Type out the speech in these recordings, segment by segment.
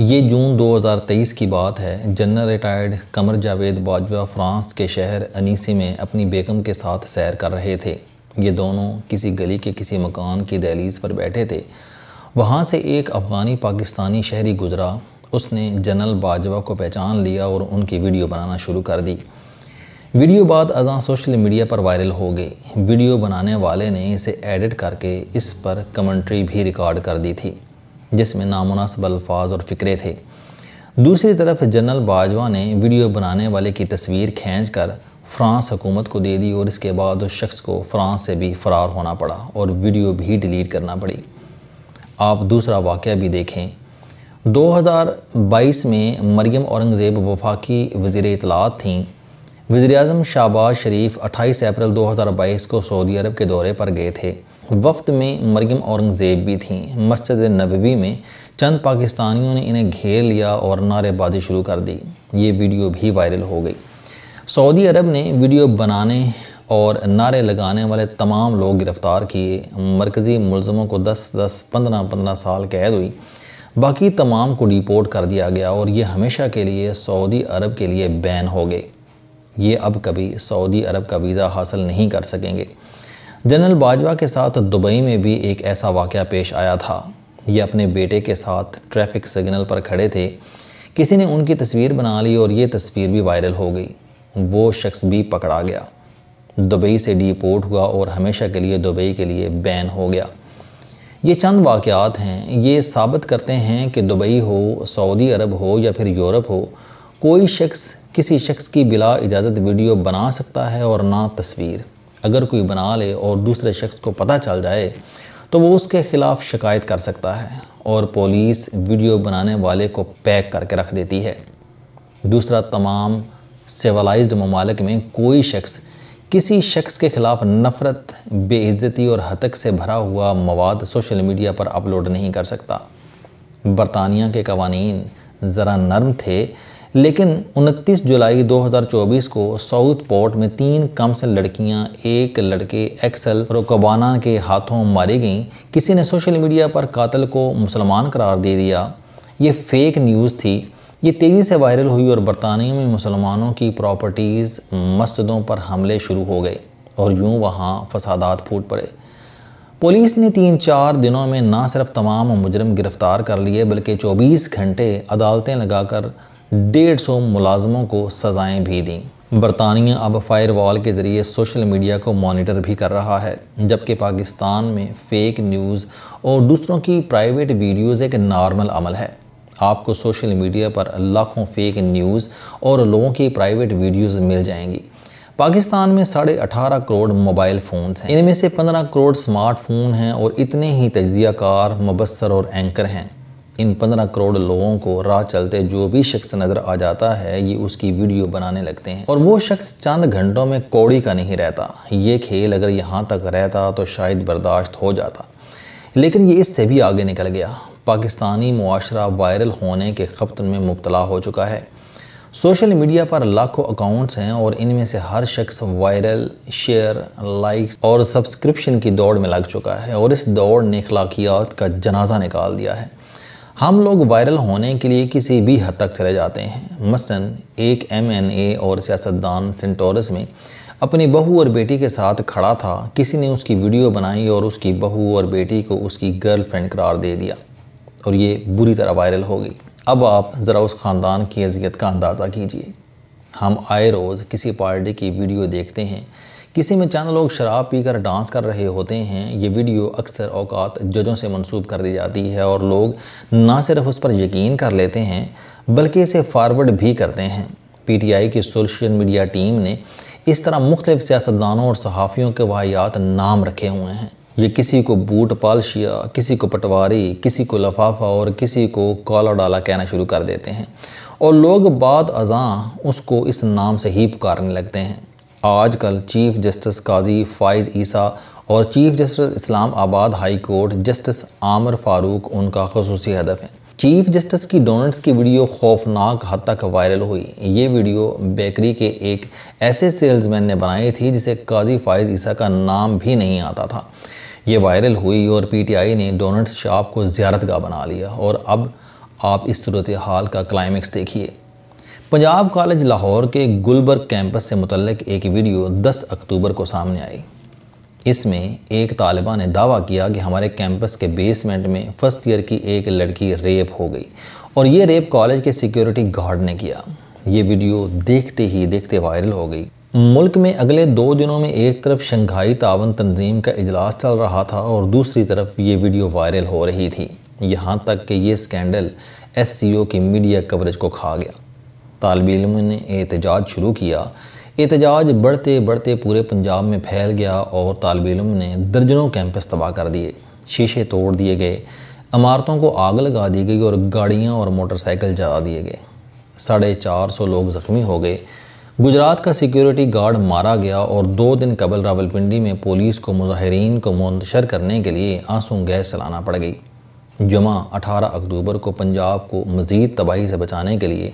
ये जून 2023 की बात है general retired Qamar Javed Bajwa France के शहर अनीसी में अपनी बेगम के साथ सैर कर रहे थे ये दोनों किसी गली के किसी मकान की दहलीज पर बैठे थे वहाँ से एक अफ़गानी पाकिस्तानी शहरी गुजरा उसने जनरल बाजवा को पहचान लिया और उनकी वीडियो बनाना शुरू कर दी वीडियो बाद अजा सोशल मीडिया पर वायरल हो गई वीडियो बनाने वाले ने इसे एडिट करके इस पर कमेंट्री भी रिकॉर्ड कर दी थी जिसमें नामनासब अल्फाज और फ़िक्रे थे दूसरी तरफ जनरल बाजवा ने वीडियो बनाने वाले की तस्वीर खींच कर फ्रांस हुकूमत को दे दी और इसके बाद उस शख्स को फ्रांस से भी फ़रार होना पड़ा और वीडियो भी डिलीट करना पड़ी आप दूसरा वाक़ भी देखें 2022 में मरियम औरंगज़ेब वफाकी वज़ी इतलात थीं वज़ी अजम शाहबाज़ शरीफ 28 अप्रैल 2022 को सऊदी अरब के दौरे पर गए थे वफ्त में मरियम औरंगज़ेब भी थीं मस्जिद नबवी में चंद पाकिस्तानियों ने इन्हें घेर लिया और नारेबाजी शुरू कर दी ये वीडियो भी वायरल हो गई सऊदी अरब ने वीडियो बनाने और नारे लगाने वाले तमाम लोग गिरफ़्तार किए मरकज़ी मुलजमों को 10-10, 15-15 साल कैद हुई बाकी तमाम को डिपोर्ट कर दिया गया और ये हमेशा के लिए सऊदी अरब के लिए बैन हो गए ये अब कभी सऊदी अरब का वीज़ा हासिल नहीं कर सकेंगे जनरल बाजवा के साथ दुबई में भी एक ऐसा वाक़ पेश आया था ये अपने बेटे के साथ ट्रैफिक सिग्नल पर खड़े थे किसी ने उनकी तस्वीर बना ली और ये तस्वीर भी वायरल हो गई वो शख्स भी पकड़ा गया दुबई से डीपोर्ट हुआ और हमेशा के लिए दुबई के लिए बैन हो गया ये चंद वाक़ात हैं ये साबित करते हैं कि दुबई हो सऊदी अरब हो या फिर यूरोप हो कोई शख्स किसी शख्स की बिला इजाज़त वीडियो बना सकता है और ना तस्वीर अगर कोई बना ले और दूसरे शख्स को पता चल जाए तो वो उसके ख़िलाफ़ शिकायत कर सकता है और पुलिस वीडियो बनाने वाले को पैक करके रख देती है दूसरा तमाम सिविलाइज्ड ममालिक में कोई शख्स किसी शख्स के ख़िलाफ़ नफ़रत बेइज्जती और हतक से भरा हुआ मवाद सोशल मीडिया पर अपलोड नहीं कर सकता बरतानिया के कवानीन ज़रा नरम थे लेकिन 29 जुलाई 2024 को साउथ पोर्ट में तीन से लड़कियां एक लड़के एक्सल रोकबाना के हाथों मारी गईं किसी ने सोशल मीडिया पर कातल को मुसलमान करार दे दिया ये फेक न्यूज़ थी ये तेज़ी से वायरल हुई और बरतानिया में मुसलमानों की प्रॉपर्टीज़ मस्जिदों पर हमले शुरू हो गए और यूं वहाँ फसादात फूट पड़े पुलिस ने तीन चार दिनों में ना सिर्फ तमाम मुजरम गिरफ़्तार कर लिए बल्कि 24 घंटे अदालतें लगाकर डेढ़ सौ मुलाजमों को सज़ाएँ भी दीं बरतानिया अब फायरवॉल के ज़रिए सोशल मीडिया को मॉनिटर भी कर रहा है जबकि पाकिस्तान में फेक न्यूज़ और दूसरों की प्राइवेट वीडियोज़ एक नॉर्मल अमल है आपको सोशल मीडिया पर लाखों फेक न्यूज़ और लोगों की प्राइवेट वीडियोज़ मिल जाएंगी पाकिस्तान में साढ़े अठारह करोड़ मोबाइल फ़ोन्स हैं इनमें से पंद्रह करोड़ स्मार्टफोन हैं और इतने ही तजिया कार मुबसर और एंकर हैं इन पंद्रह करोड़ लोगों को राह चलते जो भी शख्स नज़र आ जाता है ये उसकी वीडियो बनाने लगते हैं और वो शख्स चंद घंटों में कौड़ी का नहीं रहता ये खेल अगर यहाँ तक रहता तो शायद बर्दाश्त हो जाता लेकिन ये इससे भी आगे निकल गया पाकिस्तानी मुआरा वायरल होने के खपत में मुबतला हो चुका है सोशल मीडिया पर लाखों अकाउंट्स हैं और इनमें से हर शख्स वायरल शेयर लाइक्स और सब्सक्रिप्शन की दौड़ में लग चुका है और इस दौड़ ने अखलाकियात का जनाजा निकाल दिया है हम लोग वायरल होने के लिए किसी भी हद तक चले जाते हैं मसलन एक एम और सियासतदान सेंटोरस में अपनी बहू और बेटी के साथ खड़ा था किसी ने उसकी वीडियो बनाई और उसकी बहू और बेटी को उसकी गर्लफ्रेंड करार दे दिया और ये बुरी तरह वायरल हो गई अब आप ज़रा उस ख़ानदान की अजियत का अंदाज़ा कीजिए हम आए रोज़ किसी पार्टी की वीडियो देखते हैं किसी में चंद लोग शराब पीकर डांस कर रहे होते हैं ये वीडियो अक्सर अवकात जजों से मंसूब कर दी जाती है और लोग ना सिर्फ उस पर यकीन कर लेते हैं बल्कि इसे फॉरवर्ड भी करते हैं पीटीआई की सोशल मीडिया टीम ने इस तरह मुख्तफ़ सियासतदानों और सहाफ़ियों के वाहियात नाम रखे हुए हैं ये किसी को बूट पालशिया किसी को पटवारी किसी को लफाफा और किसी को कॉला डाला कहना शुरू कर देते हैं और लोग बाद अजा उसको इस नाम से ही पुकारने लगते हैं आजकल चीफ जस्टिस काजी फ़ाइज़ ईसा और चीफ जस्टिस इस्लाम आबाद हाई कोर्ट जस्टिस आमर फारूक उनका खसूस हदफ है चीफ जस्टिस की डोनट्स की वीडियो खौफनाक हद तक वायरल हुई ये वीडियो बेकरी के एक ऐसे सेल्समैन ने बनाई थी जिसे काजी फ़ाइज़ ईसा का नाम भी नहीं आता था ये वायरल हुई और पीटीआई ने डोनट्स शॉप को ज्यारत बना लिया और अब आप इस सूरत हाल का क्लाइमेक्स देखिए पंजाब कॉलेज लाहौर के गुलबर्ग कैंपस से मुतलक एक वीडियो 10 अक्टूबर को सामने आई इसमें एक तालिबा ने दावा किया कि हमारे कैंपस के बेसमेंट में फर्स्ट ईयर की एक लड़की रेप हो गई और ये रेप कॉलेज के सिक्योरिटी गार्ड ने किया ये वीडियो देखते ही देखते वायरल हो गई मुल्क में अगले दो दिनों में एक तरफ शंघाई तावन तंजीम का इजलास चल रहा था और दूसरी तरफ ये वीडियो वायरल हो रही थी यहाँ तक कि ये स्कैंडल एस की मीडिया कवरेज को खा गया तालब इलम ने एहतजाज शुरू किया एहतजाज बढ़ते बढ़ते पूरे पंजाब में फैल गया और तालब इलम ने दर्जनों कैंपस तबाह कर दिए शीशे तोड़ दिए गए इमारतों को आग लगा दी गई और गाड़ियाँ और मोटरसाइकिल जला दिए गए साढ़े चार सौ लोग ज़ख्मी हो गए गुजरात का सिक्योरिटी गार्ड मारा गया और दो दिन कबल रावलपिंडी में पुलिस को मुजाहरीन को मुंतशर करने के लिए आंसू गैस चलाना पड़ गई जुमा 18 अक्टूबर को पंजाब को मज़ीद तबाही से बचाने के लिए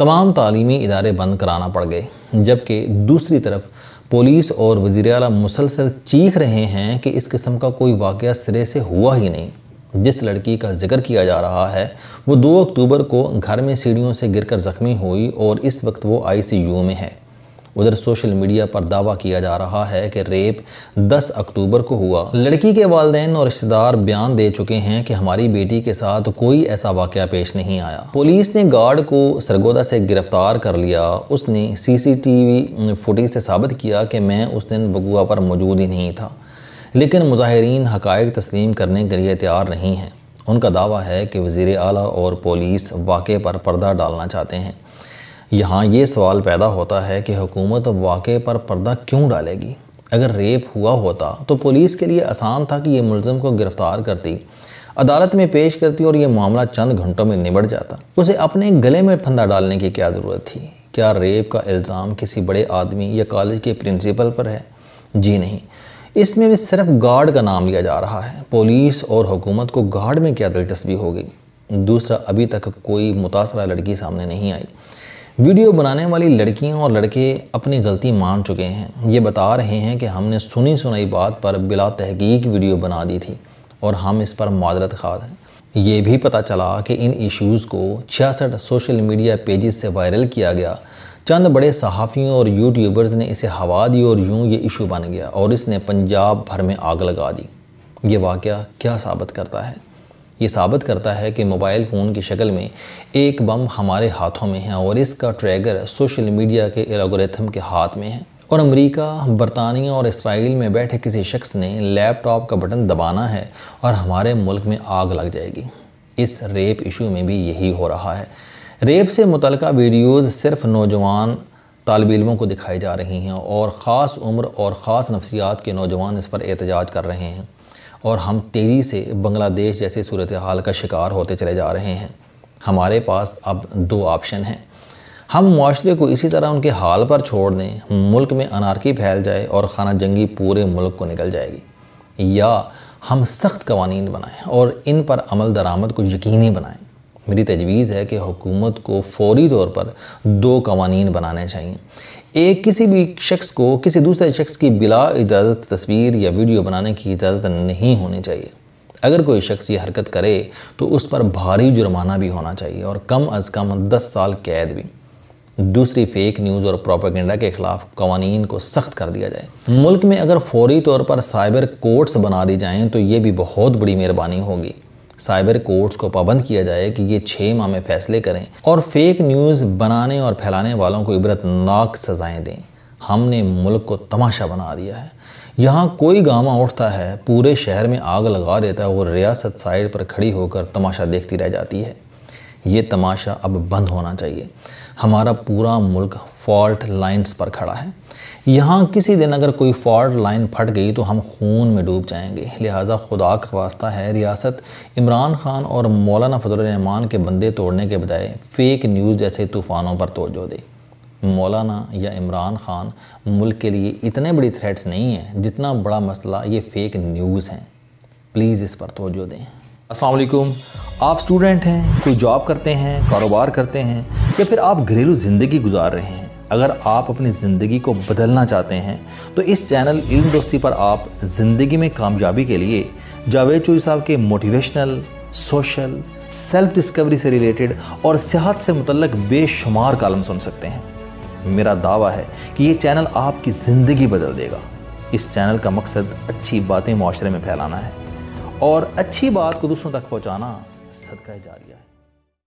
तमाम तलीमी इदारे बंद कराना पड़ गए जबकि दूसरी तरफ पुलिस और वजीर अला मुसलसल चीख रहे हैं कि इस किस्म का कोई वाक़ सिरे से हुआ ही नहीं जिस लड़की का जिक्र किया जा रहा है वो दो अक्टूबर को घर में सीढ़ियों से गिरकर ज़ख्मी हुई और इस वक्त वो आईसीयू में है उधर सोशल मीडिया पर दावा किया जा रहा है कि रेप 10 अक्टूबर को हुआ लड़की के वालदेन और रिश्तेदार बयान दे चुके हैं कि हमारी बेटी के साथ कोई ऐसा वाक़ पेश नहीं आया पुलिस ने गार्ड को सरगोदा से गिरफ्तार कर लिया उसने सीसीटीवी फुटेज से साबित किया कि मैं उस दिन बगुआ पर मौजूद ही नहीं था लेकिन मुजाहरीन हकायक तस्लीम करने के लिए तैयार नहीं हैं उनका दावा है कि वज़ी अली और पुलिस वाक़े पर पर्दा डालना चाहते हैं यहाँ ये सवाल पैदा होता है कि हुकूमत वाक़े पर पर्दा क्यों डालेगी अगर रेप हुआ होता तो पुलिस के लिए आसान था कि यह मुलज़म को गिरफ़्तार करती अदालत में पेश करती और ये मामला चंद घंटों में निबट जाता उसे अपने गले में फंदा डालने की क्या ज़रूरत थी क्या रेप का इल्ज़ाम किसी बड़े आदमी या कॉलेज के प्रिंसिपल पर है जी नहीं इसमें भी सिर्फ गार्ड का नाम लिया जा रहा है पुलिस और हुकूमत को गार्ड में क्या दिलचस्पी होगी दूसरा अभी तक कोई मुतासरा लड़की सामने नहीं आई वीडियो बनाने वाली लड़कियां और लड़के अपनी गलती मान चुके हैं ये बता रहे हैं कि हमने सुनी सुनाई बात पर बिला तहकीक वीडियो बना दी थी और हम इस पर मादरत खाद हैं ये भी पता चला कि इन इश्यूज़ को छियासठ सोशल मीडिया पेजेस से वायरल किया गया चंद बड़े सहाफ़ियों और यूट्यूबर्स ने इसे हवा दी और यूँ ये इशू बन गया और इसने पंजाब भर में आग लगा दी ये वाक़ क्या साबित करता है ये साबित करता है कि मोबाइल फ़ोन की शक्ल में एक बम हमारे हाथों में है और इसका ट्रैगर सोशल मीडिया के एलोग्रेथम के हाथ में है और अमेरिका बरतानिया और इसराइल में बैठे किसी शख्स ने लैपटॉप का बटन दबाना है और हमारे मुल्क में आग लग जाएगी इस रेप इशू में भी यही हो रहा है रेप से मुतल वीडियोज़ सिर्फ नौजवान तालब इलमों को दिखाई जा रही हैं और ख़ास उम्र और ख़ास नफसियात के नौजवान इस पर एहतजाज कर रहे हैं और हम तेज़ी से बांग्लादेश जैसी सूरत हाल का शिकार होते चले जा रहे हैं हमारे पास अब दो ऑप्शन हैं हम माशरे को इसी तरह उनके हाल पर छोड़ दें मुल्क में अनारकी फैल जाए और खाना जंगी पूरे मुल्क को निकल जाएगी या हम सख्त कवानीन बनाएं और इन पर अमल दरामद को यकीनी बनाएं मेरी तजवीज़ है कि हुकूमत को फौरी तौर पर दो कवानीन बनाने चाहिए एक किसी भी शख्स को किसी दूसरे शख्स की बिला इजाज़त तस्वीर या वीडियो बनाने की इजाज़त नहीं होनी चाहिए अगर कोई शख्स ये हरकत करे तो उस पर भारी जुर्माना भी होना चाहिए और कम अज़ कम दस साल कैद भी दूसरी फेक न्यूज़ और प्रोपेगेंडा के ख़िलाफ़ कवानीन को सख्त कर दिया जाए मुल्क में अगर फौरी तौर पर साइबर कोर्ट्स बना दी जाएँ तो ये भी बहुत बड़ी मेहरबानी होगी साइबर कोर्ट्स को पाबंद किया जाए कि ये छः माह में फैसले करें और फेक न्यूज़ बनाने और फैलाने वालों को इबरतनाक सज़ाएँ दें हमने मुल्क को तमाशा बना दिया है यहाँ कोई गामा उठता है पूरे शहर में आग लगा देता है और रियासत साइड पर खड़ी होकर तमाशा देखती रह जाती है ये तमाशा अब बंद होना चाहिए हमारा पूरा मुल्क फॉल्ट लाइंस पर खड़ा है यहाँ किसी दिन अगर कोई फॉल्ट लाइन फट गई तो हम खून में डूब जाएंगे लिहाजा खुदा का वास्ता है रियासत इमरान खान और मौलाना फजलरहमान के बंदे तोड़ने के बजाय फेक न्यूज़ जैसे तूफ़ानों पर तोजो दे मौलाना या इमरान खान मुल्क के लिए इतने बड़ी थ्रेट्स नहीं हैं जितना बड़ा मसला ये फेक न्यूज़ हैं प्लीज़ इस पर तोजो दें असलकुम आप स्टूडेंट हैं कोई जॉब करते हैं कारोबार करते हैं या फिर आप घरेलू ज़िंदगी गुजार रहे हैं अगर आप अपनी ज़िंदगी को बदलना चाहते हैं तो इस चैनल इल्म दोस्ती पर आप ज़िंदगी में कामयाबी के लिए जावेद चोरी साहब के मोटिवेशनल सोशल सेल्फ डिस्कवरी से रिलेटेड और सेहत से मुतलक बेशुमार कालम सुन सकते हैं मेरा दावा है कि ये चैनल आपकी ज़िंदगी बदल देगा इस चैनल का मकसद अच्छी बातें माशरे में फैलाना है और अच्छी बात को दूसरों तक पहुँचाना सदका जारिया है